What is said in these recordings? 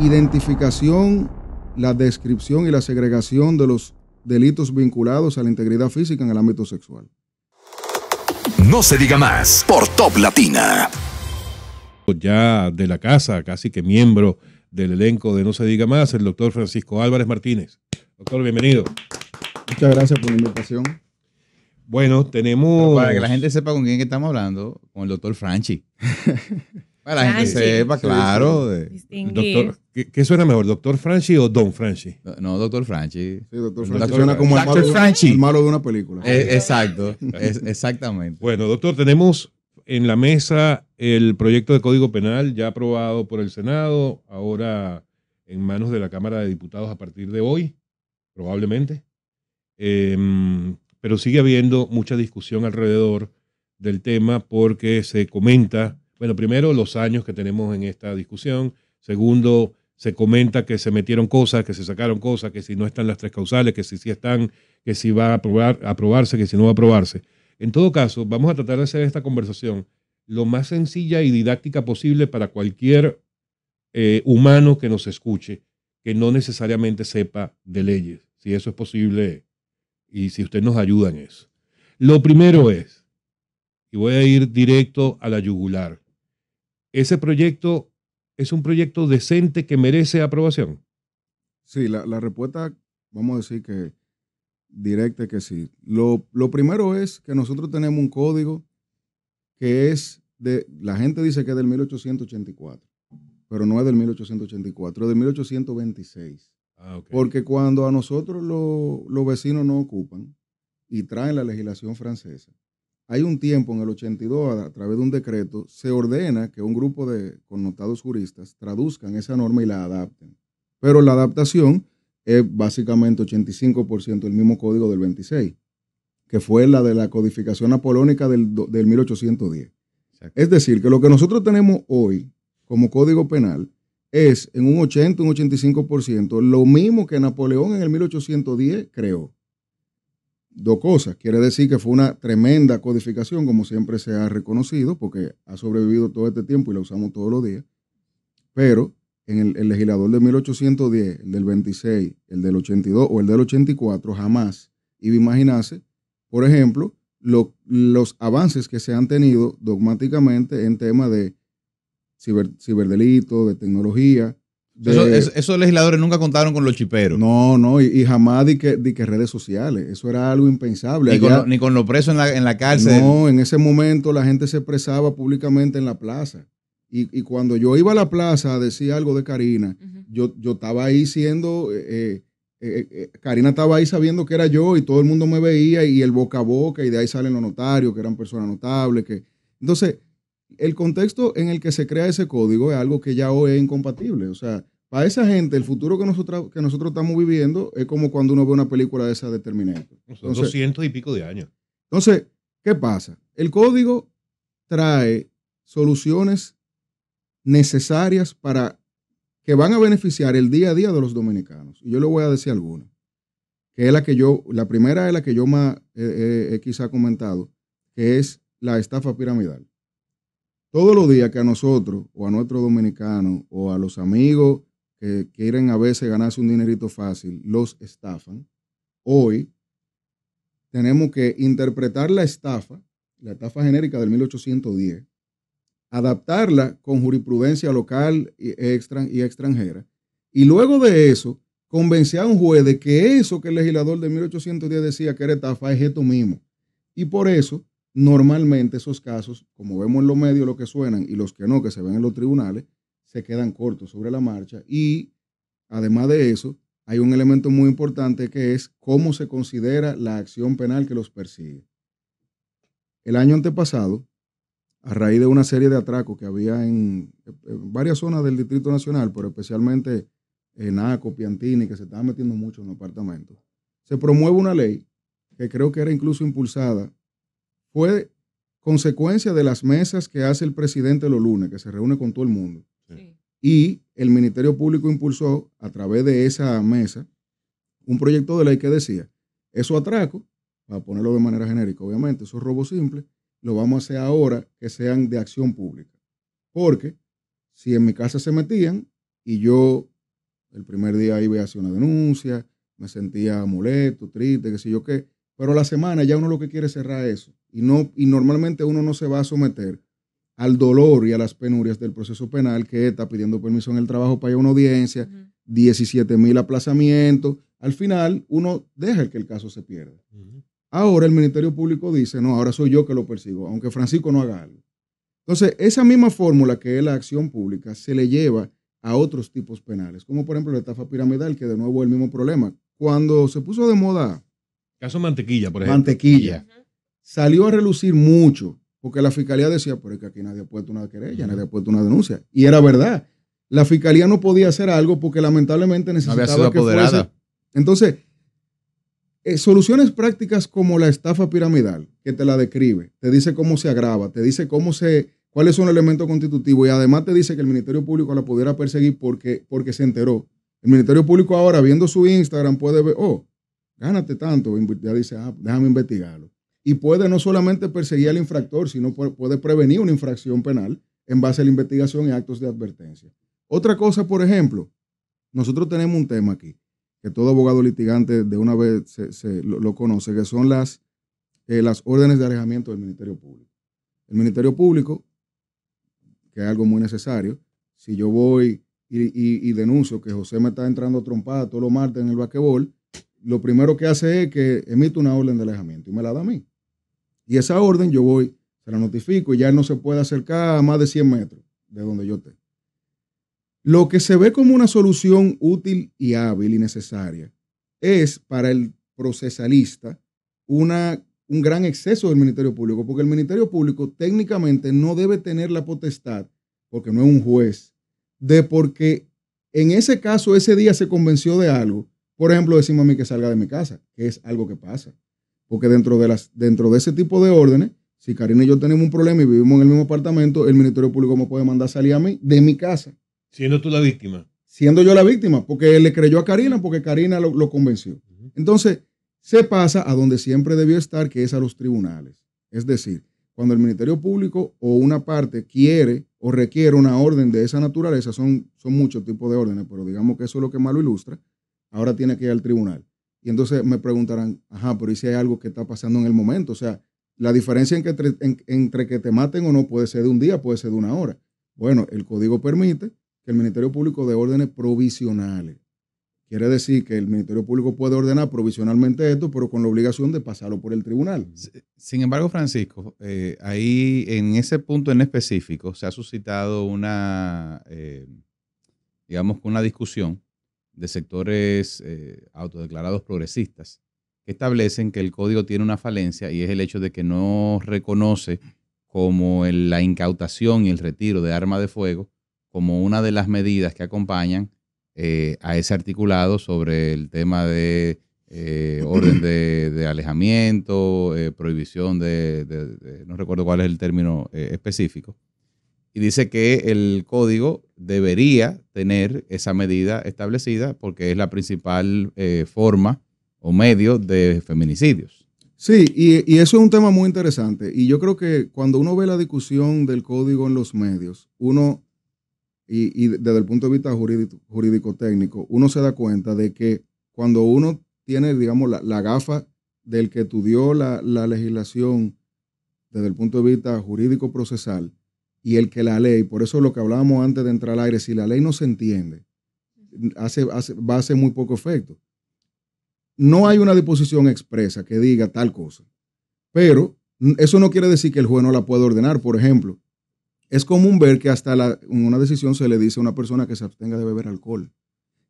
identificación, la descripción y la segregación de los delitos vinculados a la integridad física en el ámbito sexual. No se diga más por Top Latina. Ya de la casa, casi que miembro del elenco de No se diga más, el doctor Francisco Álvarez Martínez. Doctor, bienvenido. Muchas gracias por la invitación. Bueno, tenemos... para que la gente sepa con quién estamos hablando, con el doctor Franchi. Para la gente sepa, claro. Doctor, ¿qué, suena mejor, doctor Franchi o don Franchi? No, doctor Franchi. Sí, doctor Franchi suena como el malo, de una película. Eh, exacto, exactamente. Bueno, doctor, tenemos en la mesa el proyecto de Código Penal ya aprobado por el Senado, ahora en manos de la Cámara de Diputados a partir de hoy, probablemente. Em, pero sigue habiendo mucha discusión alrededor del tema porque se comenta bueno, primero, los años que tenemos en esta discusión. Segundo, se comenta que se metieron cosas, que se sacaron cosas, que si no están las tres causales, que si sí están, que si va a aprobarse, que si no va a aprobarse. En todo caso, vamos a tratar de hacer esta conversación lo más sencilla y didáctica posible para cualquier eh, humano que nos escuche, que no necesariamente sepa de leyes, si eso es posible y si usted nos ayuda en eso. Lo primero es, y voy a ir directo a la yugular, ese proyecto es un proyecto decente que merece aprobación? Sí, la, respuesta, vamos a decir que directa que sí. Lo, primero es que nosotros tenemos un código que es de, la gente dice que es del 1884, pero no es del 1884, es del 1826. Ah, Porque cuando a nosotros los vecinos no ocupan y traen la legislación francesa, hay un tiempo, en el 82, a través de un decreto, se ordena que un grupo de connotados juristas traduzcan esa norma y la adapten. Pero la adaptación es básicamente 85% el mismo código del 26, que fue la de la codificación apolónica del, 1810. Es decir, que lo que nosotros tenemos hoy como código penal es en un 80, un 85%, lo mismo que Napoleón en el 1810 creó dos cosas. Quiere decir que fue una tremenda codificación, como siempre se ha reconocido, porque ha sobrevivido todo este tiempo y la usamos todos los días. Pero en el, legislador de 1810, el del 26, el del 82 o el del 84, jamás iba a imaginarse, por ejemplo, los avances que se han tenido dogmáticamente en tema de ciber, ciberdelito, de tecnología, esos legisladores nunca contaron con los chiperos. No, no, y, jamás di que, di redes sociales. Eso era algo impensable. Ni, con, los presos en la, en cárcel. No, en ese momento la gente se expresaba públicamente en la plaza. Y, cuando yo iba a la plaza a decir algo de Karina, yo, yo estaba ahí siendo. Eh, eh, eh, Karina estaba ahí sabiendo que era yo y todo el mundo me veía y el boca a boca y de ahí salen los notarios, que eran personas notables. Que... Entonces, el contexto en el que se crea ese código es algo que ya hoy es incompatible. O sea, para esa gente, el futuro que nosotros, que nosotros estamos viviendo es como cuando uno ve una película de esa determinante. Son doscientos y pico de años. Entonces, ¿qué pasa? El código trae soluciones necesarias para que van a beneficiar el día a día de los dominicanos. Y yo le voy a decir alguna, que es la que yo, la primera es la que yo más he comentado, que es la estafa piramidal todos los días que a nosotros o a nuestros dominicanos o a los amigos que quieren a veces ganarse un dinerito fácil, los estafan, hoy tenemos que interpretar la estafa, la estafa genérica del 1810, adaptarla con jurisprudencia local y, extranjera, y luego de eso, convencer a un juez de que eso que el legislador de 1810 decía que era estafa es esto mismo. Y por eso Normalmente esos casos, como vemos en los medios lo que suenan y los que no, que se ven en los tribunales, se quedan cortos sobre la marcha y además de eso, hay un elemento muy importante que es cómo se considera la acción penal que los persigue. El año antepasado, a raíz de una serie de atracos que había en, varias zonas del Distrito Nacional, pero especialmente en Aco, Piantini, que se estaban metiendo mucho en los apartamentos, se promueve una ley que creo que era incluso impulsada fue consecuencia de las mesas que hace el presidente los lunes, que se reúne con todo el mundo. Y el Ministerio Público impulsó a través de esa mesa un proyecto de ley que decía, eso atraco, para ponerlo de manera genérica, obviamente, esos robos simples, lo vamos a hacer ahora que sean de acción pública. Porque si en mi casa se metían y yo el primer día iba a hacer una denuncia, me sentía molesto, triste, qué sé yo qué, pero la semana ya uno lo que quiere es cerrar eso. Y, no, y normalmente uno no se va a someter al dolor y a las penurias del proceso penal que está pidiendo permiso en el trabajo para ir a una audiencia, 17 mil aplazamientos. Al final, uno deja que el caso se pierda. Ahora el Ministerio Público dice, no, ahora soy yo que lo persigo, aunque Francisco no haga algo. Entonces, esa misma fórmula que es la acción pública se le lleva a otros tipos penales, como por ejemplo la estafa piramidal, que de nuevo es el mismo problema. Cuando se puso de moda... Caso mantequilla, por ejemplo. Mantequilla salió a relucir mucho, porque la fiscalía decía, pero es que aquí nadie ha puesto una querella, nadie ha puesto una denuncia. Y era verdad. La fiscalía no podía hacer algo porque lamentablemente necesitaba que Entonces, eh, soluciones prácticas como la estafa piramidal, que te la describe, te dice cómo se agrava, te dice cómo se, cuáles son los elementos constitutivos y además te dice que el Ministerio Público la pudiera perseguir porque, porque se enteró. El Ministerio Público ahora, viendo su Instagram, puede ver, oh, gánate tanto, ya dice, ah, déjame investigarlo y puede no solamente perseguir al infractor, sino puede prevenir una infracción penal en base a la investigación y actos de advertencia. Otra cosa, por ejemplo, nosotros tenemos un tema aquí que todo abogado litigante de una vez se, lo, conoce, que son las, eh, las órdenes de alejamiento del Ministerio Público. El Ministerio Público, que es algo muy necesario, si yo voy y, denuncio que José me está entrando trompada todos los martes en el basquetbol, lo primero que hace es que emite una orden de alejamiento y me la da a mí. Y esa orden yo voy, se la notifico y ya no se puede acercar a más de 100 metros de donde yo esté. Lo que se ve como una solución útil y hábil y necesaria es para el procesalista una, un gran exceso del Ministerio Público, porque el Ministerio Público técnicamente no debe tener la potestad, porque no es un juez, de porque en ese caso ese día se convenció de algo, por ejemplo, decimos a mí que salga de mi casa, que es algo que pasa. Porque dentro de, las, dentro de ese tipo de órdenes, si Karina y yo tenemos un problema y vivimos en el mismo apartamento, el Ministerio Público me puede mandar salir a mí de mi casa. Siendo tú la víctima. Siendo yo la víctima, porque él le creyó a Karina, porque Karina lo, convenció. Entonces, se pasa a donde siempre debió estar, que es a los tribunales. Es decir, cuando el Ministerio Público o una parte quiere o requiere una orden de esa naturaleza, son, son muchos tipos de órdenes, pero digamos que eso es lo que más lo ilustra, ahora tiene que ir al tribunal. Y entonces me preguntarán, ajá, pero ¿y si hay algo que está pasando en el momento? O sea, la diferencia entre, que te maten o no puede ser de un día, puede ser de una hora. Bueno, el código permite que el Ministerio Público dé órdenes provisionales. Quiere decir que el Ministerio Público puede ordenar provisionalmente esto, pero con la obligación de pasarlo por el tribunal. Sin embargo, Francisco, eh, ahí en ese punto en específico se ha suscitado una, eh, digamos, una discusión de sectores eh, autodeclarados progresistas, que establecen que el código tiene una falencia y es el hecho de que no reconoce como la incautación y el retiro de armas de fuego como una de las medidas que acompañan eh, a ese articulado sobre el tema de eh, orden de, alejamiento, prohibición de, no recuerdo cuál es el término específico, y dice que el código debería tener esa medida establecida porque es la principal eh, forma o medio de feminicidios. Sí, y, eso es un tema muy interesante. Y yo creo que cuando uno ve la discusión del código en los medios, uno, y, desde el punto de vista jurídico-técnico, uno se da cuenta de que cuando uno tiene, digamos, la, gafa del que estudió la legislación desde el punto de vista jurídico-procesal, y el que la ley, por eso lo que hablábamos antes de entrar al aire, si la ley no se entiende, hace, va a hacer muy poco efecto. No hay una disposición expresa que diga tal cosa, pero eso no quiere decir que el juez no la pueda ordenar. Por ejemplo, es común ver que hasta en una decisión se le dice a una persona que se abstenga de beber alcohol.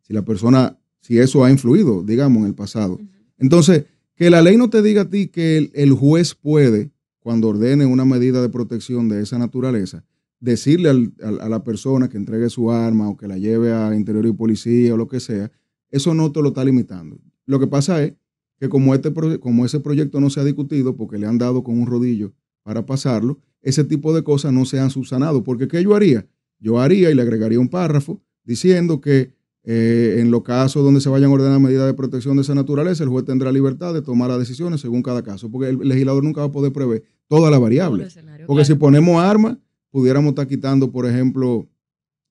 Si la persona, si eso ha influido, digamos, en el pasado. Entonces, que la ley no te diga a ti que el juez puede cuando ordene una medida de protección de esa naturaleza, decirle a, la persona que entregue su arma o que la lleve a interior y policía o lo que sea, eso no te lo está limitando. Lo que pasa es que como, este, como ese proyecto no se ha discutido porque le han dado con un rodillo para pasarlo, ese tipo de cosas no se han subsanado. Porque ¿qué yo haría? Yo haría y le agregaría un párrafo diciendo que eh, en los casos donde se vayan a ordenar medidas de protección de esa naturaleza, el juez tendrá libertad de tomar las decisiones según cada caso, porque el legislador nunca va a poder prever todas las variables. Porque si ponemos armas, pudiéramos estar quitando, por ejemplo,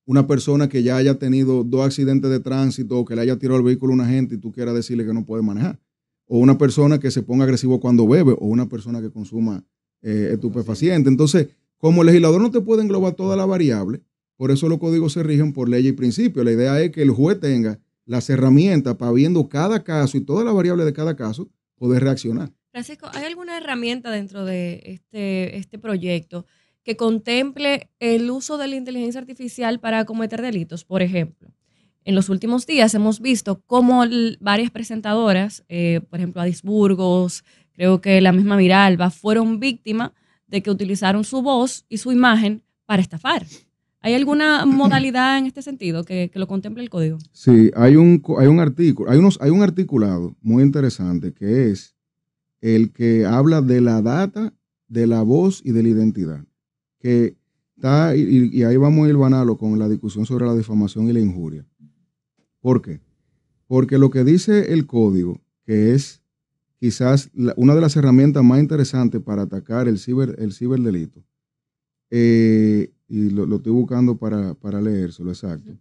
una persona que ya haya tenido dos accidentes de tránsito o que le haya tirado el vehículo a una gente y tú quieras decirle que no puede manejar. O una persona que se ponga agresivo cuando bebe o una persona que consuma eh, estupefaciente. Entonces, como legislador no te puede englobar toda la variable, por eso los códigos se rigen por ley y principio. La idea es que el juez tenga las herramientas para viendo cada caso y toda la variable de cada caso, poder reaccionar. Francisco, ¿hay alguna herramienta dentro de este, este proyecto que contemple el uso de la inteligencia artificial para cometer delitos? Por ejemplo, en los últimos días hemos visto cómo varias presentadoras, eh, por ejemplo, Adis Burgos, creo que la misma Miralba, fueron víctimas de que utilizaron su voz y su imagen para estafar. ¿Hay alguna modalidad en este sentido que, lo contemple el código? Sí, hay un, hay un artículo, hay, unos, hay un articulado muy interesante que es el que habla de la data, de la voz y de la identidad. Que está, y, ahí vamos el ir banalo con la discusión sobre la difamación y la injuria. ¿Por qué? Porque lo que dice el código, que es quizás una de las herramientas más interesantes para atacar el, ciber, el ciberdelito, eh, y lo, estoy buscando para, para leérselo, exacto.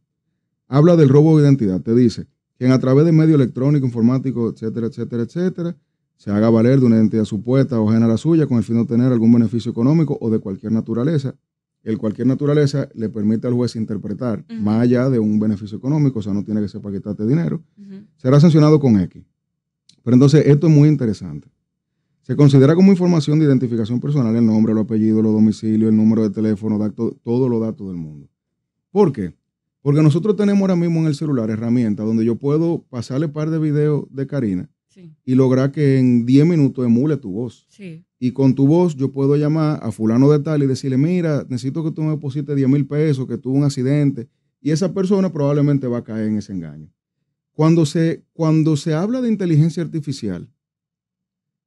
Habla del robo de identidad, te dice, quien a través de medio electrónico informático etcétera, etcétera, etcétera, se haga valer de una identidad supuesta o ajena a la suya con el fin de obtener algún beneficio económico o de cualquier naturaleza. El cualquier naturaleza le permite al juez interpretar más allá de un beneficio económico, o sea, no tiene que ser para quitarte dinero. Será sancionado con X. Pero entonces, esto es muy interesante. Se considera como información de identificación personal el nombre, los apellidos, los domicilios, el número de teléfono, todos los datos del mundo. ¿Por qué? Porque nosotros tenemos ahora mismo en el celular herramientas donde yo puedo pasarle par de videos de Karina y lograr que en 10 minutos emule tu voz. Y con tu voz yo puedo llamar a fulano de tal y decirle, mira, necesito que tú me deposites 10 mil pesos, que tuvo un accidente. Y esa persona probablemente va a caer en ese engaño. Cuando se, cuando se habla de inteligencia artificial,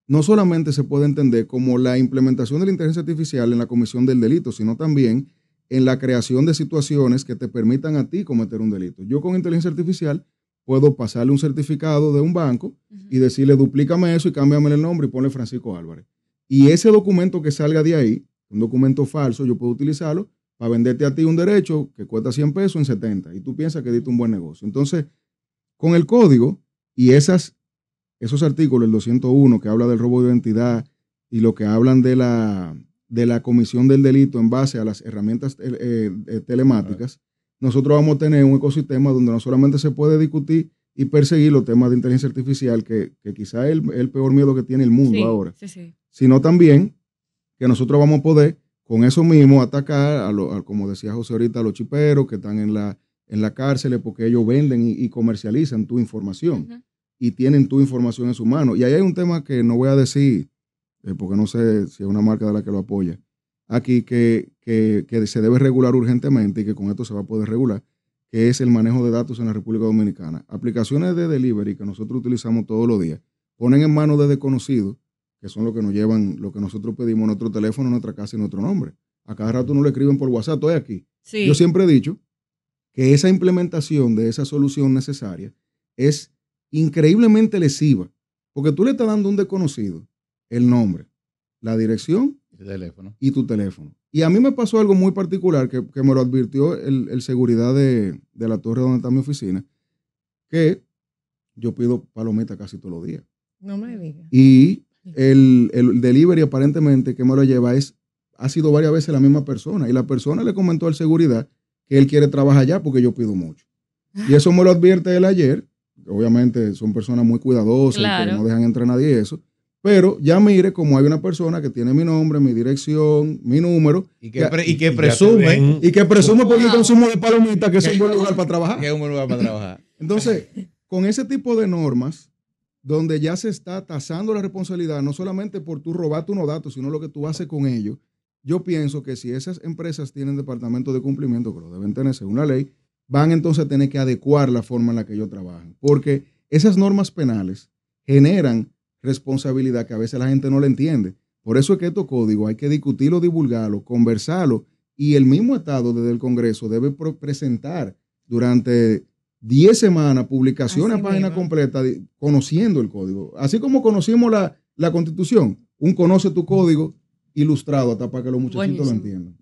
no solamente se puede entender como la implementación de la inteligencia artificial en la comisión del delito, sino también en la creación de situaciones que te permitan a ti cometer un delito. Yo con inteligencia artificial puedo pasarle un certificado de un banco y decirle duplícame eso y cámbiame el nombre y ponle Francisco Álvarez. Y ese documento que salga de ahí, un documento falso, yo puedo utilizarlo para venderte a ti un derecho que cuesta 100 pesos en 70 y tú piensas que diste un buen negocio. Entonces, con el código y esas esos artículos, el 201, que habla del robo de identidad y lo que hablan de la, de la comisión del delito en base a las herramientas eh, eh, eh, telemáticas, nosotros vamos a tener un ecosistema donde no solamente se puede discutir y perseguir los temas de inteligencia artificial, que, que es el, peor miedo que tiene el mundo ahora, sino también que nosotros vamos a poder con eso mismo atacar, a, como decía José ahorita, a los chiperos que están en la, en la cárcel porque ellos venden y, comercializan tu información y tienen tu información en su mano. Y ahí hay un tema que no voy a decir, eh, porque no sé si es una marca de la que lo apoya, aquí que, se debe regular urgentemente y que con esto se va a poder regular, que es el manejo de datos en la República Dominicana. Aplicaciones de delivery que nosotros utilizamos todos los días ponen en manos de desconocidos, que son los que nos llevan lo que nosotros pedimos, nuestro teléfono, en nuestra casa y nuestro nombre. A cada rato no lo escriben por WhatsApp, estoy aquí. Yo siempre he dicho que esa implementación de esa solución necesaria es increíblemente lesiva, porque tú le estás dando un desconocido el nombre, la dirección teléfono. y tu teléfono. Y a mí me pasó algo muy particular que, me lo advirtió el, seguridad de, la torre donde está mi oficina, que yo pido palometa casi todos los días. No me digas. Y el, el delivery aparentemente que me lo lleva ha sido varias veces la misma persona. Y la persona le comentó al seguridad que él quiere trabajar allá porque yo pido mucho. Y eso me lo advierte él ayer obviamente son personas muy cuidadosas, que no dejan entrar a nadie eso. Pero ya mire como hay una persona que tiene mi nombre, mi dirección, mi número. Y que, y que presume. Y que presume porque consumo de palomitas que es un buen lugar para trabajar. Que es un buen lugar para trabajar. Entonces, con ese tipo de normas, donde ya se está tasando la responsabilidad, no solamente por tú robarte unos datos, sino lo que tú haces con ellos, yo pienso que si esas empresas tienen departamento de cumplimiento, que lo deben tener según la ley, van entonces a tener que adecuar la forma en la que ellos trabajan, porque esas normas penales generan responsabilidad que a veces la gente no le entiende. Por eso es que estos códigos hay que discutirlo, divulgarlo, conversarlo y el mismo Estado desde el Congreso debe presentar durante 10 semanas publicaciones a página completa conociendo el código. Así como conocimos la, la, Constitución, un conoce tu código ilustrado hasta para que los muchachitos lo entiendan.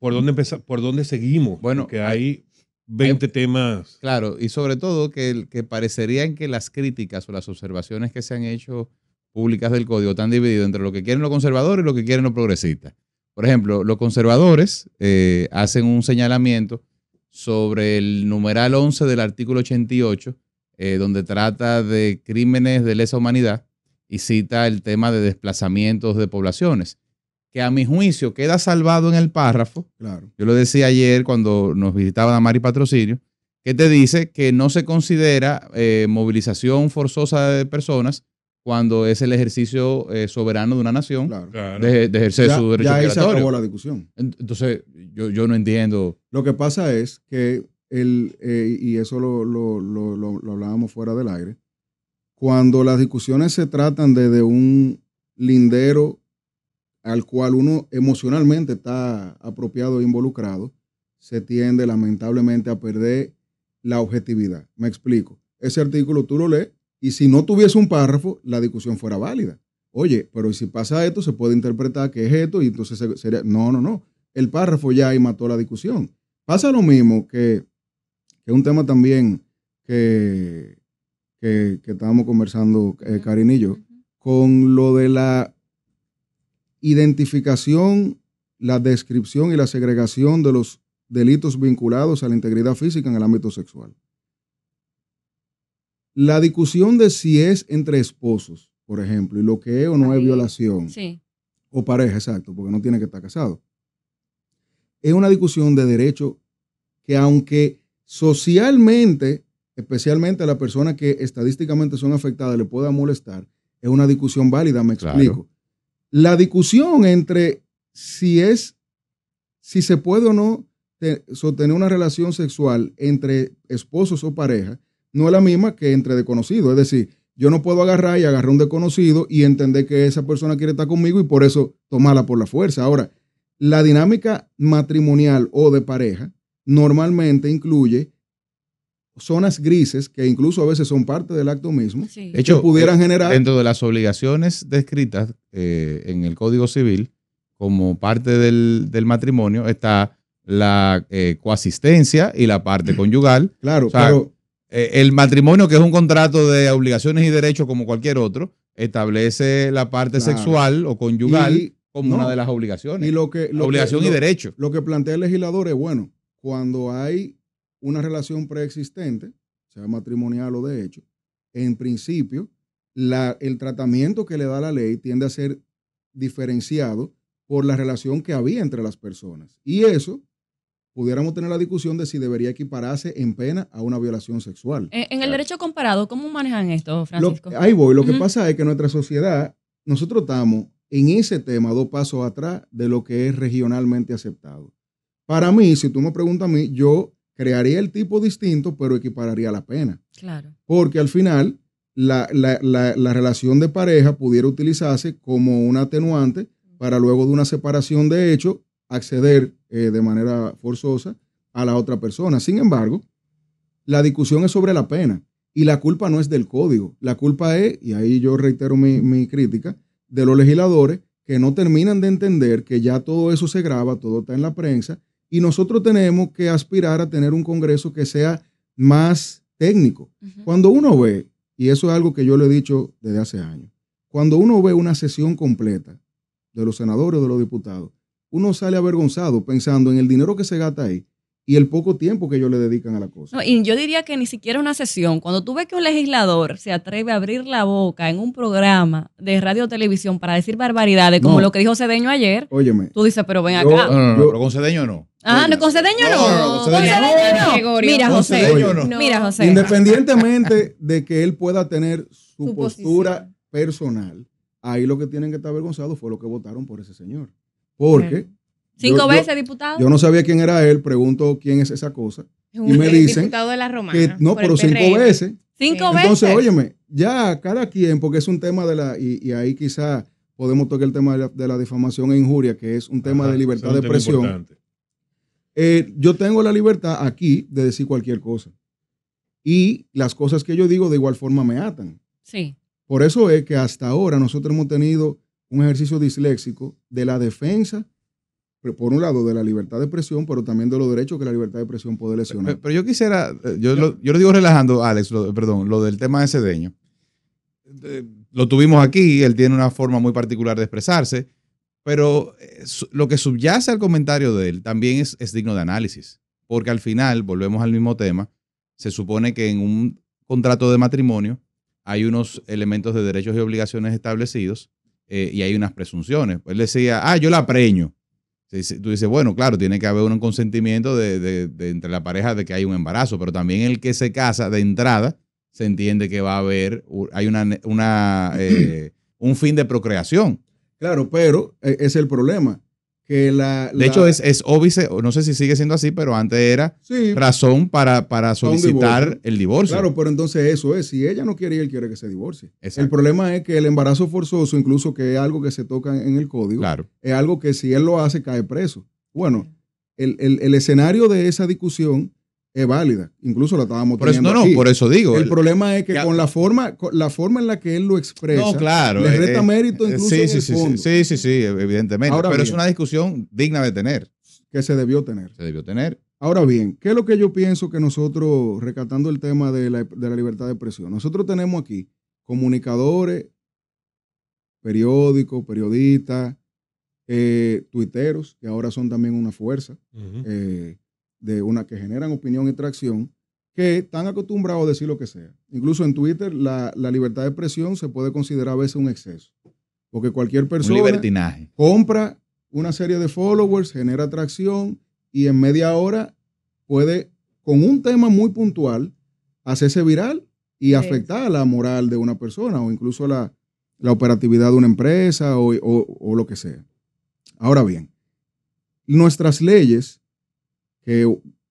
¿Por dónde, empezar, ¿Por dónde seguimos? Bueno, que hay 20 temas. Claro, y sobre todo que, que parecerían que las críticas o las observaciones que se han hecho públicas del código están divididas entre lo que quieren los conservadores y lo que quieren los progresistas. Por ejemplo, los conservadores eh, hacen un señalamiento sobre el numeral 11 del artículo 88, eh, donde trata de crímenes de lesa humanidad y cita el tema de desplazamientos de poblaciones que a mi juicio queda salvado en el párrafo. Claro. Yo lo decía ayer cuando nos visitaba y Patrocinio, que te dice que no se considera eh, movilización forzosa de personas cuando es el ejercicio eh, soberano de una nación de, ejercer su derecho ya ahí se la discusión. Entonces, yo, no entiendo. Lo que pasa es que, eh, y eso lo, lo, hablábamos fuera del aire, cuando las discusiones se tratan desde un lindero al cual uno emocionalmente está apropiado e involucrado, se tiende lamentablemente a perder la objetividad. Me explico. Ese artículo tú lo lees y si no tuviese un párrafo, la discusión fuera válida. Oye, pero si pasa esto, se puede interpretar que es esto y entonces sería... No, no, no. El párrafo ya ahí mató la discusión. Pasa lo mismo que, que un tema también que, que, estábamos conversando eh, Karin y yo, con lo de la identificación, la descripción y la segregación de los delitos vinculados a la integridad física en el ámbito sexual. La discusión de si es entre esposos, por ejemplo, y lo que es o no es violación, sí. o pareja, exacto, porque no tiene que estar casado, es una discusión de derecho que aunque socialmente, especialmente a las personas que estadísticamente son afectadas, le pueda molestar, es una discusión válida, me explico la discusión entre si es, si se puede o no sostener una relación sexual entre esposos o pareja, no es la misma que entre desconocidos. Es decir, yo no puedo agarrar y agarrar un desconocido y entender que esa persona quiere estar conmigo y por eso tomarla por la fuerza. Ahora, la dinámica matrimonial o de pareja normalmente incluye zonas grises que incluso a veces son parte del acto mismo, pudieran eh, generar... Dentro de las obligaciones descritas eh, en el Código Civil, como parte del, matrimonio, está la eh, coasistencia y la parte conyugal. Claro, pero... el matrimonio, que es un contrato de obligaciones y derechos como cualquier otro, establece la parte sexual o conyugal como una de las obligaciones. Y lo que, obligación y derecho. Lo que plantea el legislador es, bueno, cuando hay una relación preexistente, sea matrimonial o de hecho, en principio, la, el tratamiento que le da la ley tiende a ser diferenciado por la relación que había entre las personas. Y eso pudiéramos tener la discusión de si debería equipararse en pena a una violación sexual. En, el derecho comparado, ¿cómo manejan esto, Francisco? ahí voy. Lo que pasa es que nuestra sociedad, nosotros estamos en ese tema dos pasos atrás de lo que es regionalmente aceptado. Para mí, si tú me preguntas a mí, yo crearía el tipo distinto, pero equipararía la pena. Claro. Porque al final, la, relación de pareja pudiera utilizarse como un atenuante para luego de una separación de hecho acceder eh, de manera forzosa a la otra persona. Sin embargo, la discusión es sobre la pena y la culpa no es del código. La culpa es, y ahí yo reitero mi, mi crítica, de los legisladores que no terminan de entender que ya todo eso se graba, todo está en la prensa y nosotros tenemos que aspirar a tener un Congreso que sea más técnico. Cuando uno ve, y eso es algo que yo le he dicho desde hace años, cuando uno ve una sesión completa de los senadores o de los diputados, uno sale avergonzado pensando en el dinero que se gasta ahí y el poco tiempo que ellos le dedican a la cosa. y yo diría que ni siquiera una sesión. Cuando tú ves que un legislador se atreve a abrir la boca en un programa de radio o televisión para decir barbaridades, como lo que dijo Cedeño ayer, Óyeme, tú dices, pero ven acá. No, no, pero con Cedeño no. Ah, no, con Cedeño no. Cedeño no. Mira, José. Mira, José. Independientemente de que él pueda tener su, postura personal, ahí lo que tienen que estar avergonzados fue lo que votaron por ese señor. Porque. qué? Cinco veces diputado. Yo no sabía quién era él, pregunto quién es esa cosa. y me dicen de la no, pero cinco veces. Cinco veces. Entonces, óyeme, ya cada quien, porque es un tema de la, y, ahí quizá podemos tocar el tema de la, difamación e injuria, que es un tema de libertad de expresión. Eh, yo tengo la libertad aquí de decir cualquier cosa. Y las cosas que yo digo de igual forma me atan. Sí. Por eso es que hasta ahora nosotros hemos tenido un ejercicio disléxico de la defensa por un lado de la libertad de expresión, pero también de los derechos que la libertad de expresión puede lesionar. Pero, yo quisiera, eh, yo, lo, yo digo relajando, Alex, perdón, lo del tema de Cedeño. Lo tuvimos aquí, él tiene una forma muy particular de expresarse, pero eh, lo que subyace al comentario de él también es, digno de análisis, porque al final, volvemos al mismo tema, se supone que en un contrato de matrimonio hay unos elementos de derechos y obligaciones establecidos eh, y hay unas presunciones. Él decía, ah, yo la preño. Tú dices, bueno, claro, tiene que haber un consentimiento de, entre la pareja de que hay un embarazo, pero también el que se casa de entrada se entiende que va a haber, hay una, eh, un fin de procreación. Claro, pero eh, es el problema de hecho, es, es no sé si sigue siendo así, pero antes era razón para, solicitar el divorcio. Claro, pero entonces eso es, si ella no quiere él quiere que se divorcie. El problema es que el embarazo forzoso, incluso que es algo que se toca en el código, es algo que si él lo hace cae preso. Bueno, el escenario de esa discusión es válida. Incluso la estábamos por no, no, por eso digo. El, problema es que con la forma, la forma en la que él lo expresa, no, claro, le resta eh, eh, mérito incluso sí, en sí, el sí, fondo. sí, sí, sí, evidentemente. pero es una discusión digna de tener. Que se debió tener. Se debió tener. Ahora bien, ¿qué es lo que yo pienso que nosotros, recatando el tema de la, libertad de expresión, nosotros tenemos aquí comunicadores, periódicos, periodistas, eh, tuiteros, que ahora son también una fuerza de una que generan opinión y tracción, que están acostumbrados a decir lo que sea. Incluso en Twitter la, libertad de expresión se puede considerar a veces un exceso, porque cualquier persona compra una serie de followers, genera tracción y en media hora puede, con un tema muy puntual, hacerse viral y afectar a la moral de una persona o incluso la, la operatividad de una empresa o lo que sea. Ahora bien, nuestras leyes que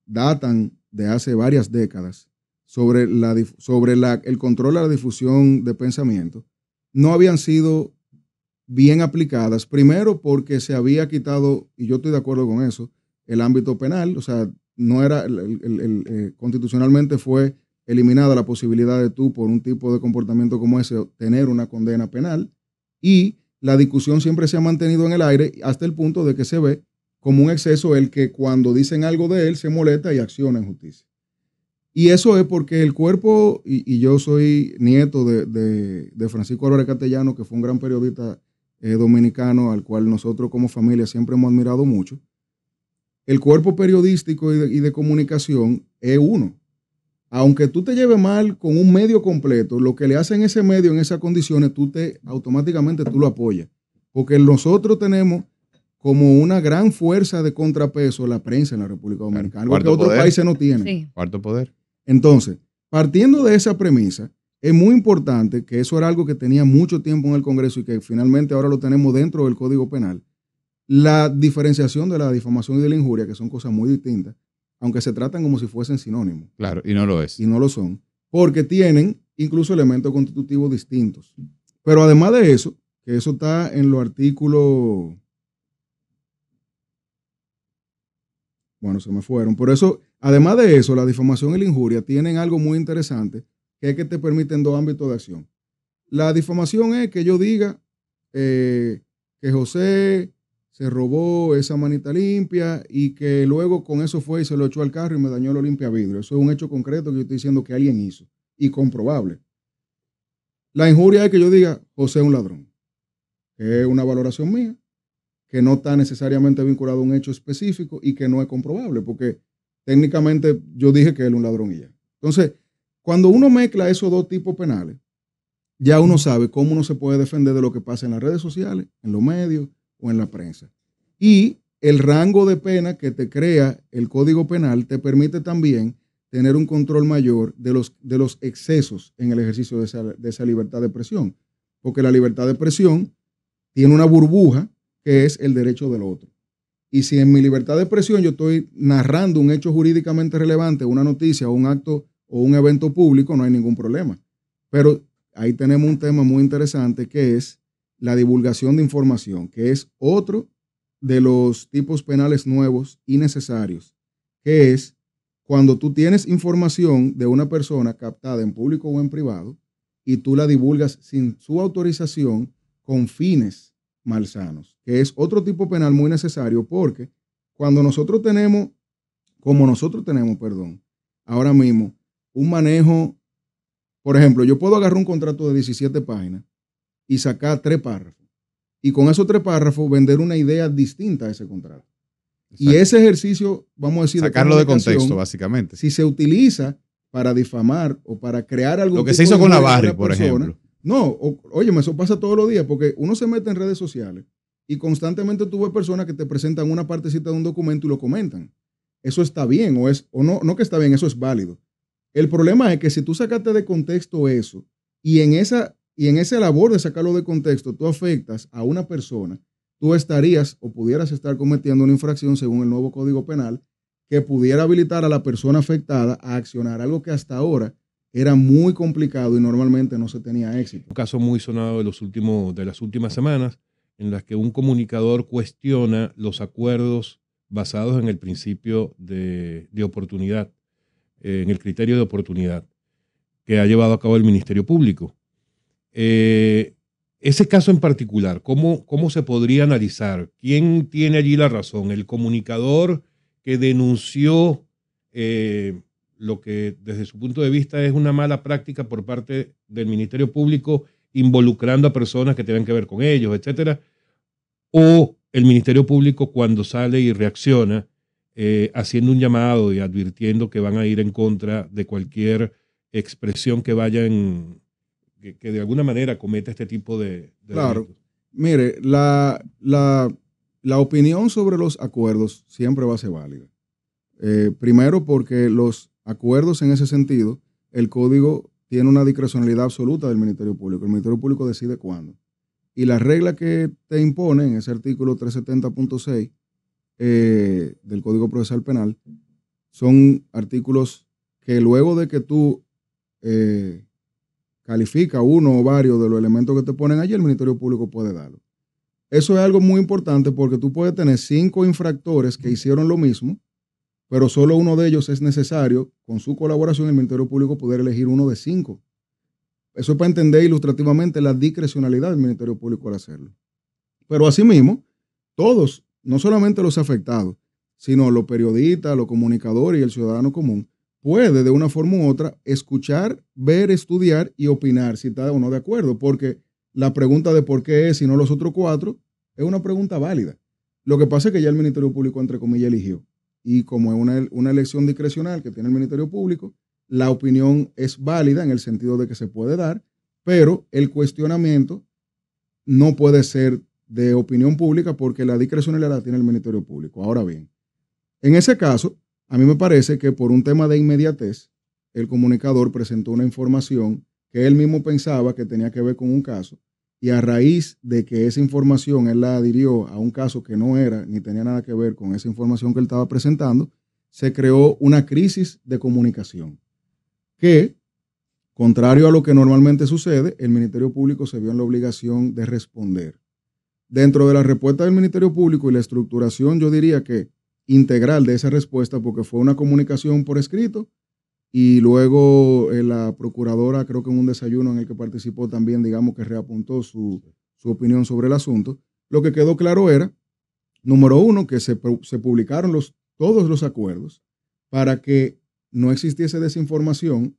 datan de hace varias décadas sobre, la, sobre la, el control a la difusión de pensamiento no habían sido bien aplicadas. Primero porque se había quitado, y yo estoy de acuerdo con eso, el ámbito penal, o sea, no era, el, eh, constitucionalmente fue eliminada la posibilidad de tú, por un tipo de comportamiento como ese, tener una condena penal. Y la discusión siempre se ha mantenido en el aire hasta el punto de que se ve como un exceso el que cuando dicen algo de él se molesta y acciona en justicia. Y eso es porque el cuerpo, y, yo soy nieto de, Francisco Álvarez Castellano, que fue un gran periodista eh, dominicano al cual nosotros como familia siempre hemos admirado mucho, el cuerpo periodístico y de, comunicación es uno. Aunque tú te lleves mal con un medio completo, lo que le hacen ese medio en esas condiciones, tú te automáticamente tú lo apoyas. Porque nosotros tenemos como una gran fuerza de contrapeso la prensa en la República Dominicana, algo que otros países no tienen. Cuarto poder. Entonces, partiendo de esa premisa, es muy importante que eso era algo que tenía mucho tiempo en el Congreso y que finalmente ahora lo tenemos dentro del Código Penal. La diferenciación de la difamación y de la injuria, que son cosas muy distintas, aunque se tratan como si fuesen sinónimos. Claro, y no lo es. Y no lo son, porque tienen incluso elementos constitutivos distintos. Pero además de eso, que eso está en los artículos Bueno, se me fueron. Por eso, además de eso, la difamación y la injuria tienen algo muy interesante, que es que te permiten dos ámbitos de acción. La difamación es que yo diga eh, que José se robó esa manita limpia y que luego con eso fue y se lo echó al carro y me dañó la limpia vidrio. Eso es un hecho concreto que yo estoy diciendo que alguien hizo y comprobable. La injuria es que yo diga José es un ladrón. Es una valoración mía que no está necesariamente vinculado a un hecho específico y que no es comprobable, porque técnicamente yo dije que él es un ladrón y ya. Entonces, cuando uno mezcla esos dos tipos penales, ya uno sabe cómo uno se puede defender de lo que pasa en las redes sociales, en los medios o en la prensa. Y el rango de pena que te crea el Código Penal te permite también tener un control mayor de los, de los excesos en el ejercicio de esa, de esa libertad de presión, porque la libertad de presión tiene una burbuja que es el derecho del otro. Y si en mi libertad de expresión yo estoy narrando un hecho jurídicamente relevante, una noticia un acto o un evento público, no hay ningún problema. Pero ahí tenemos un tema muy interesante que es la divulgación de información, que es otro de los tipos penales nuevos y necesarios, que es cuando tú tienes información de una persona captada en público o en privado y tú la divulgas sin su autorización con fines malsanos, que es otro tipo penal muy necesario porque cuando nosotros tenemos, como nosotros tenemos, perdón, ahora mismo, un manejo, por ejemplo, yo puedo agarrar un contrato de 17 páginas y sacar tres párrafos y con esos tres párrafos vender una idea distinta a ese contrato. Y ese ejercicio, vamos a decir, sacarlo de, contexto, básicamente. Si se utiliza para difamar o para crear algo. Lo que se hizo con la barra, por ejemplo. No, oye, me eso pasa todos los días porque uno se mete en redes sociales y constantemente tú ves personas que te presentan una partecita de un documento y lo comentan. Eso está bien o es o no, no que está bien, eso es válido. El problema es que si tú sacaste de contexto eso y en esa y en esa labor de sacarlo de contexto tú afectas a una persona, tú estarías o pudieras estar cometiendo una infracción según el nuevo Código Penal que pudiera habilitar a la persona afectada a accionar algo que hasta ahora era muy complicado y normalmente no se tenía éxito. Un caso muy sonado de, los últimos, de las últimas semanas en las que un comunicador cuestiona los acuerdos basados en el principio de, oportunidad, eh, en el criterio de oportunidad que ha llevado a cabo el Ministerio Público. Eh, ese caso en particular, ¿cómo, ¿cómo se podría analizar? ¿Quién tiene allí la razón? ¿El comunicador que denunció eh, lo que desde su punto de vista es una mala práctica por parte del Ministerio Público involucrando a personas que tienen que ver con ellos, etcétera, o el Ministerio Público cuando sale y reacciona eh, haciendo un llamado y advirtiendo que van a ir en contra de cualquier expresión que vayan, que, que de alguna manera cometa este tipo de... claro, mire, la, la, opinión sobre los acuerdos siempre va a ser válida. Eh, primero porque los acuerdos en ese sentido, el código tiene una discrecionalidad absoluta del Ministerio Público. El Ministerio Público decide cuándo. Y las reglas que te impone en ese artículo 370.6 eh, del Código Procesal Penal son artículos que luego de que tú eh, califica uno o varios de los elementos que te ponen allí, el Ministerio Público puede darlo. Eso es algo muy importante porque tú puedes tener cinco infractores que hicieron lo mismo pero solo uno de ellos es necesario, con su colaboración el Ministerio Público poder elegir uno de cinco. Eso es para entender ilustrativamente la discrecionalidad del Ministerio Público al hacerlo. Pero asimismo, todos, no solamente los afectados, sino los periodistas, los comunicadores y el ciudadano común, puede de una forma u otra escuchar, ver, estudiar y opinar si está o no de acuerdo, porque la pregunta de por qué es y no los otros cuatro es una pregunta válida. Lo que pasa es que ya el Ministerio Público, entre comillas, eligió y como es una, elección discrecional que tiene el Ministerio Público, la opinión es válida en el sentido de que se puede dar, pero el cuestionamiento no puede ser de opinión pública porque la discrecionalidad la tiene el Ministerio Público. Ahora bien, en ese caso, a mí me parece que por un tema de inmediatez, el comunicador presentó una información que él mismo pensaba que tenía que ver con un caso y a raíz de que esa información él la adhirió a un caso que no era ni tenía nada que ver con esa información que él estaba presentando, se creó una crisis de comunicación que, contrario a lo que normalmente sucede, el Ministerio Público se vio en la obligación de responder. Dentro de la respuesta del Ministerio Público y la estructuración, yo diría que integral de esa respuesta, porque fue una comunicación por escrito y luego eh, la procuradora, creo que en un desayuno en el que participó también, digamos que reapuntó su, opinión sobre el asunto. Lo que quedó claro era, número uno, que se, publicaron los, todos los acuerdos para que no existiese desinformación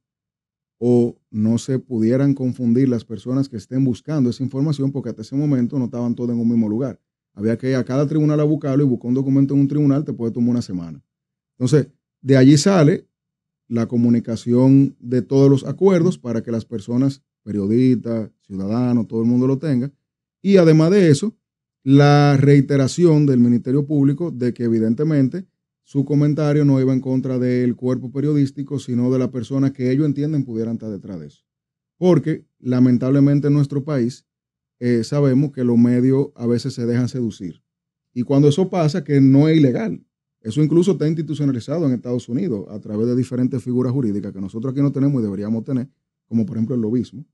o no se pudieran confundir las personas que estén buscando esa información, porque hasta ese momento no estaban todos en un mismo lugar. Había que ir a cada tribunal a buscarlo y buscar un documento en un tribunal te puede tomar una semana. Entonces, de allí sale la comunicación de todos los acuerdos para que las personas, periodistas, ciudadanos, todo el mundo lo tenga. Y además de eso, la reiteración del Ministerio Público de que evidentemente su comentario no iba en contra del cuerpo periodístico, sino de la persona que ellos entienden pudieran estar detrás de eso. Porque lamentablemente en nuestro país eh, sabemos que los medios a veces se dejan seducir. Y cuando eso pasa, que no es ilegal, eso incluso está institucionalizado en Estados Unidos a través de diferentes figuras jurídicas que nosotros aquí no tenemos y deberíamos tener, como por ejemplo el lobismo,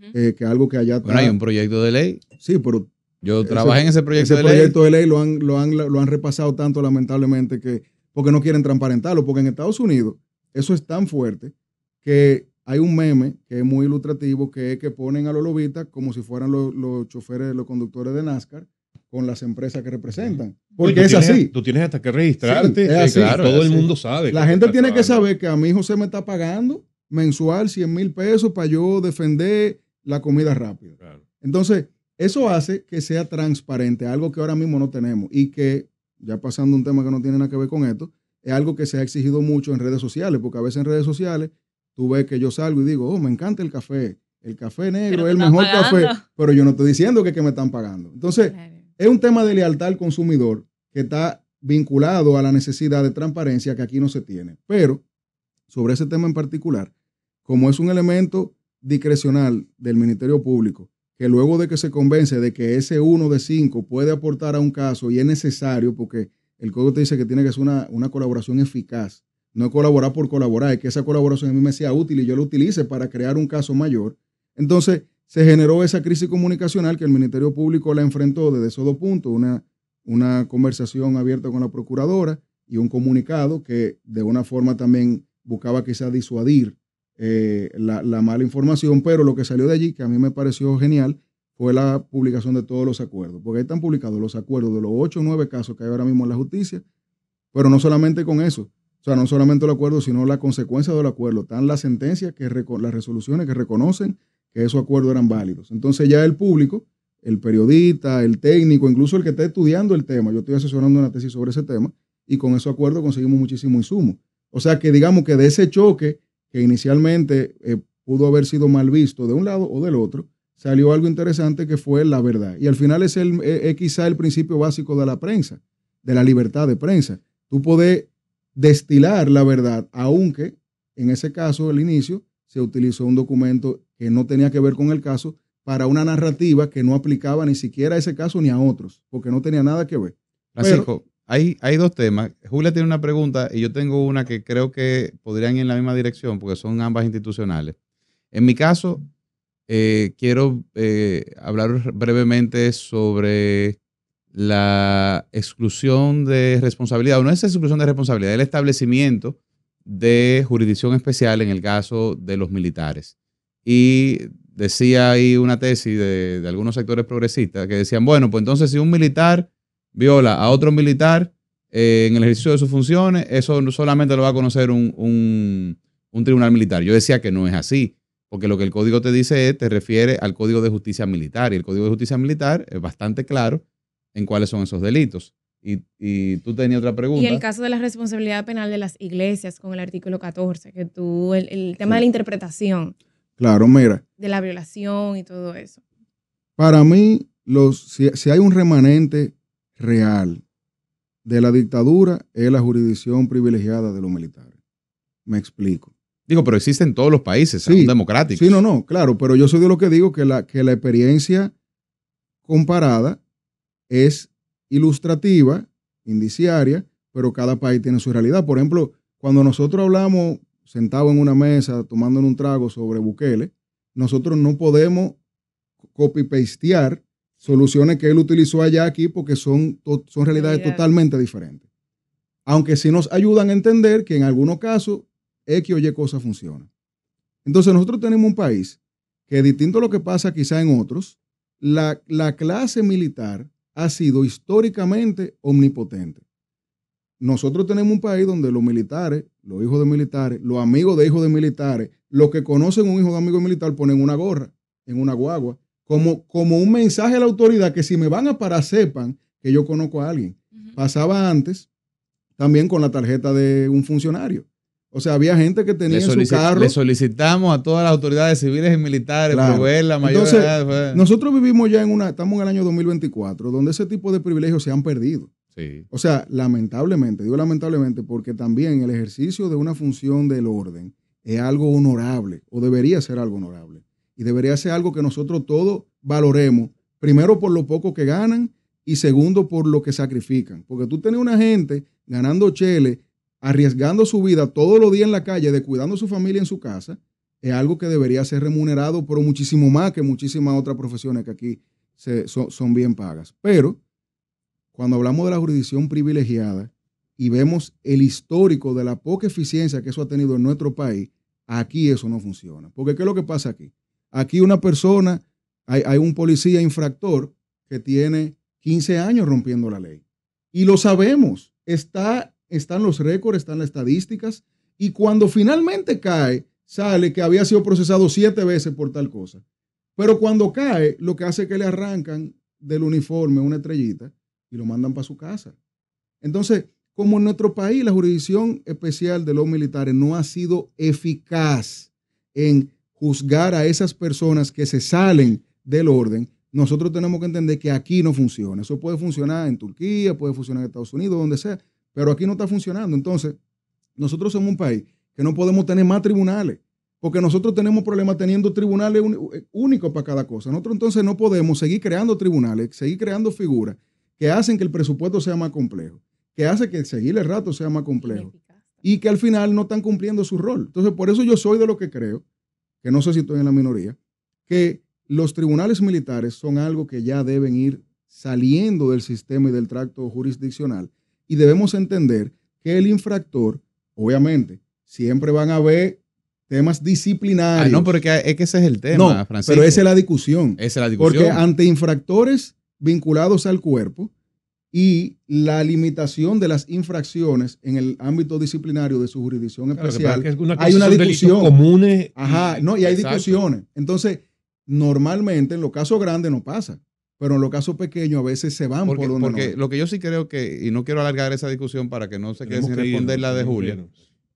que es eh, que algo que allá... Bueno, hay un proyecto de ley. Sí, pero... Yo trabajé en ese proyecto de ley. Ese proyecto de ley lo han, lo, han, lo han repasado tanto lamentablemente que... porque no quieren transparentarlo, porque en Estados Unidos eso es tan fuerte que hay un meme que es muy ilustrativo, que es que ponen a los lobistas como si fueran los, los choferes, los conductores de NASCAR, con las empresas que representan. Porque es así. Tú tienes hasta que registrarte. es así, claro, todo el mundo sabe. La gente tiene que saber que a mi José me está pagando mensual 100 mil pesos para yo defender la comida rápida. Claro. Entonces, eso hace que sea transparente, algo que ahora mismo no tenemos y que, ya pasando un tema que no tiene nada que ver con esto, es algo que se ha exigido mucho en redes sociales, porque a veces en redes sociales tú ves que yo salgo y digo, oh, me encanta el café, el café negro es el mejor café, pero yo no estoy diciendo que, me están pagando. Entonces, es un tema de lealtad al consumidor que está vinculado a la necesidad de transparencia que aquí no se tiene. Pero sobre ese tema en particular, como es un elemento discrecional del Ministerio Público, que luego de que se convence de que ese uno de cinco puede aportar a un caso y es necesario porque el código te dice que tiene que ser una, colaboración eficaz, no colaborar por colaborar, es que esa colaboración a mí me sea útil y yo la utilice para crear un caso mayor. Entonces, se generó esa crisis comunicacional que el Ministerio Público la enfrentó desde esos dos puntos, una, una conversación abierta con la Procuradora y un comunicado que de una forma también buscaba quizás disuadir eh, la, mala información, pero lo que salió de allí, que a mí me pareció genial, fue la publicación de todos los acuerdos, porque ahí están publicados los acuerdos de los ocho o nueve casos que hay ahora mismo en la justicia, pero no solamente con eso, o sea, no solamente el acuerdo, sino la consecuencia del acuerdo, están las sentencias, que las resoluciones que reconocen que esos acuerdos eran válidos. Entonces ya el público, el periodista, el técnico, incluso el que está estudiando el tema, yo estoy asesorando una tesis sobre ese tema, y con ese acuerdo conseguimos muchísimo insumo. O sea que digamos que de ese choque que inicialmente eh, pudo haber sido mal visto de un lado o del otro, salió algo interesante que fue la verdad. Y al final es, el, eh, eh, quizá el principio básico de la prensa, de la libertad de prensa. Tú puedes destilar la verdad, aunque en ese caso, al inicio, se utilizó un documento que no tenía que ver con el caso, para una narrativa que no aplicaba ni siquiera a ese caso ni a otros, porque no tenía nada que ver. Francisco, hay, dos temas. Julia tiene una pregunta y yo tengo una que creo que podrían ir en la misma dirección, porque son ambas institucionales. En mi caso, eh, quiero eh, hablar brevemente sobre la exclusión de responsabilidad, no es exclusión de responsabilidad, el establecimiento de jurisdicción especial en el caso de los militares y decía ahí una tesis de, algunos sectores progresistas que decían, bueno, pues entonces si un militar viola a otro militar eh, en el ejercicio de sus funciones, eso solamente lo va a conocer un, tribunal militar. Yo decía que no es así, porque lo que el código te dice es, te refiere al código de justicia militar, y el código de justicia militar es bastante claro en cuáles son esos delitos. Y, y, tú tenías otra pregunta. Y el caso de la responsabilidad penal de las iglesias con el artículo 14, que tú, el, tema de la interpretación. Claro, mira. De la violación y todo eso. Para mí, los, si, hay un remanente real de la dictadura, es la jurisdicción privilegiada de los militares. Me explico. Digo, pero existen todos los países, son democráticos. Sí, no, no, claro, pero yo soy de lo que digo que la, que la experiencia comparada es ilustrativa, indiciaria, pero cada país tiene su realidad. Por ejemplo, cuando nosotros hablamos sentado en una mesa tomando un trago sobre Bukele, nosotros no podemos copy-pastear soluciones que él utilizó allá aquí porque son, son realidades totalmente diferentes. Aunque sí nos ayudan a entender que en algunos casos X o Y cosa funciona. Entonces nosotros tenemos un país que distinto a lo que pasa quizá en otros, la, la clase militar ha sido históricamente omnipotente. Nosotros tenemos un país donde los militares los hijos de militares, los amigos de hijos de militares, los que conocen un hijo de amigo militar ponen una gorra en una guagua, como, como un mensaje a la autoridad que si me van a parar sepan que yo conozco a alguien. Pasaba antes también con la tarjeta de un funcionario. O sea, había gente que tenía su carro. Le solicitamos a todas las autoridades civiles y militares claro. Pues, nosotros vivimos ya en una, estamos en el año 2024, donde ese tipo de privilegios se han perdido. O sea, lamentablemente, digo lamentablemente porque también el ejercicio de una función del orden es algo honorable o debería ser algo honorable y debería ser algo que nosotros todos valoremos, primero por lo poco que ganan y segundo por lo que sacrifican. Porque tú tienes una gente ganando chele, arriesgando su vida todos los días en la calle, descuidando a su familia en su casa, es algo que debería ser remunerado, por muchísimo más que muchísimas otras profesiones que aquí se, son, son bien pagas. Pero cuando hablamos de la jurisdicción privilegiada y vemos el histórico de la poca eficiencia que eso ha tenido en nuestro país, aquí eso no funciona. Porque ¿qué es lo que pasa aquí? Aquí una persona, hay, un policía infractor que tiene 15 años rompiendo la ley. Y lo sabemos, está, están los récords, están las estadísticas, y cuando finalmente cae, sale que había sido procesado siete veces por tal cosa. Pero cuando cae, lo que hace es que le arrancan del uniforme una estrellita y lo mandan para su casa. Entonces, como en nuestro país la jurisdicción especial de los militares no ha sido eficaz en juzgar a esas personas que se salen del orden, nosotros tenemos que entender que aquí no funciona. Eso puede funcionar en Turquía, puede funcionar en Estados Unidos, donde sea, pero aquí no está funcionando. Entonces, nosotros somos un país que no podemos tener más tribunales, porque nosotros tenemos problemas teniendo tribunales únicos para cada cosa. Nosotros entonces no podemos seguir creando tribunales, seguir creando figuras que hacen que el presupuesto sea más complejo, que hace que seguir el rato sea más complejo y que al final no están cumpliendo su rol. Entonces, por eso yo soy de lo que creo, que no sé si estoy en la minoría, que los tribunales militares son algo que ya deben ir saliendo del sistema y del tracto jurisdiccional y debemos entender que el infractor, obviamente, siempre van a ver temas disciplinarios. Ah, no, porque es que ese es el tema, no, Pero esa es la discusión. Esa es la discusión. Porque ante infractores vinculados al cuerpo y la limitación de las infracciones en el ámbito disciplinario de su jurisdicción especial. hay una discusión común. Ajá, no, y hay discusiones. Entonces, normalmente en los casos grandes no pasa, pero en los casos pequeños a veces se van porque, por donde Porque lo que yo sí creo que, y no quiero alargar esa discusión para que no se quede sin responder la de Julia,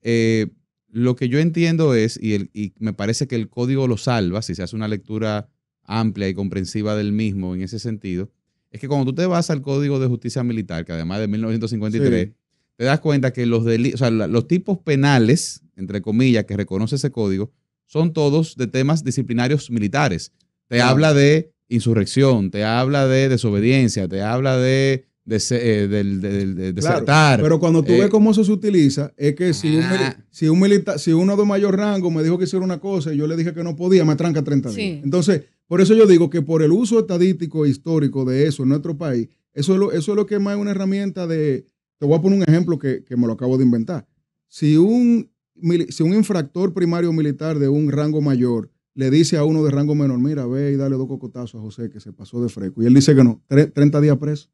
eh, lo que yo entiendo es, y, el, y me parece que el código lo salva, si se hace una lectura amplia y comprensiva del mismo en ese sentido, es que cuando tú te vas al Código de Justicia Militar, que además de 1953, te das cuenta que los, los tipos penales, entre comillas, que reconoce ese código, son todos de temas disciplinarios militares. Te habla de insurrección, te habla de desobediencia, te habla de eh, de, Pero cuando tú eh. ves cómo eso se utiliza, es que si, un, ah. si, si uno de mayor rango me dijo que hiciera una cosa y yo le dije que no podía, me tranca 30 días. Entonces, por eso yo digo que por el uso estadístico e histórico de eso en nuestro país, eso es lo, eso es lo que más es una herramienta de... Te voy a poner un ejemplo que, me lo acabo de inventar. Si un, un infractor primario militar de un rango mayor le dice a uno de rango menor, mira, ve y dale dos cocotazos a José que se pasó de freco. Y él dice que no, 30 días preso.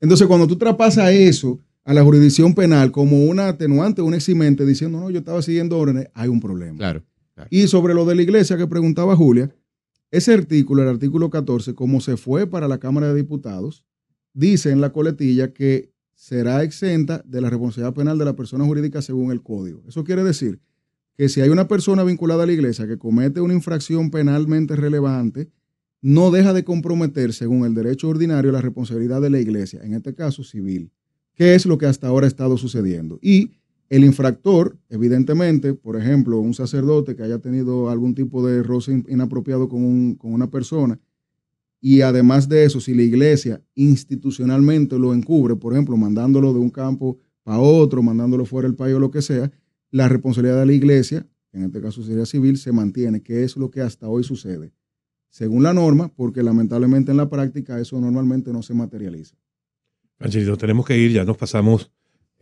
Entonces, cuando tú traspasas eso a la jurisdicción penal como una atenuante, un eximente, diciendo, no, yo estaba siguiendo órdenes, hay un problema. claro, Y sobre lo de la iglesia que preguntaba Julia, ese artículo, el artículo 14, como se fue para la Cámara de Diputados, dice en la coletilla que será exenta de la responsabilidad penal de la persona jurídica según el código. Eso quiere decir que si hay una persona vinculada a la iglesia que comete una infracción penalmente relevante, no deja de comprometer, según el derecho ordinario, la responsabilidad de la iglesia, en este caso civil, que es lo que hasta ahora ha estado sucediendo. Y el infractor, evidentemente, por ejemplo, un sacerdote que haya tenido algún tipo de roce inapropiado con, una persona, y además de eso, si la iglesia institucionalmente lo encubre, por ejemplo, mandándolo de un campo a otro, mandándolo fuera del país o lo que sea, la responsabilidad de la iglesia, en este caso sería civil, se mantiene, que es lo que hasta hoy sucede, según la norma, porque lamentablemente en la práctica eso normalmente no se materializa. Angelito, tenemos que ir, ya nos pasamos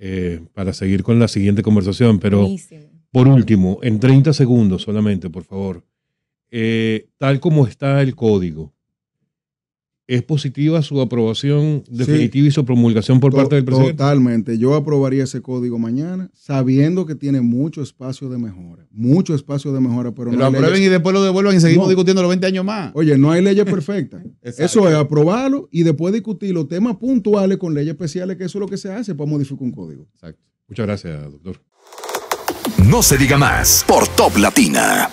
eh, para seguir con la siguiente conversación. Pero por último, en 30 segundos solamente, por favor, eh, tal como está el código, ¿Es positiva su aprobación definitiva y su promulgación por parte del presidente? Totalmente. Yo aprobaría ese código mañana sabiendo que tiene mucho espacio de mejora. Mucho espacio de mejora. Pero, no lo aprueben y después lo devuelvan y seguimos discutiendo los 20 años más. Oye, no hay leyes perfectas. eso es aprobarlo y después discutir los temas puntuales con leyes especiales, que eso es lo que se hace para modificar un código. Exacto. Muchas gracias, doctor. No se diga más por Top Latina.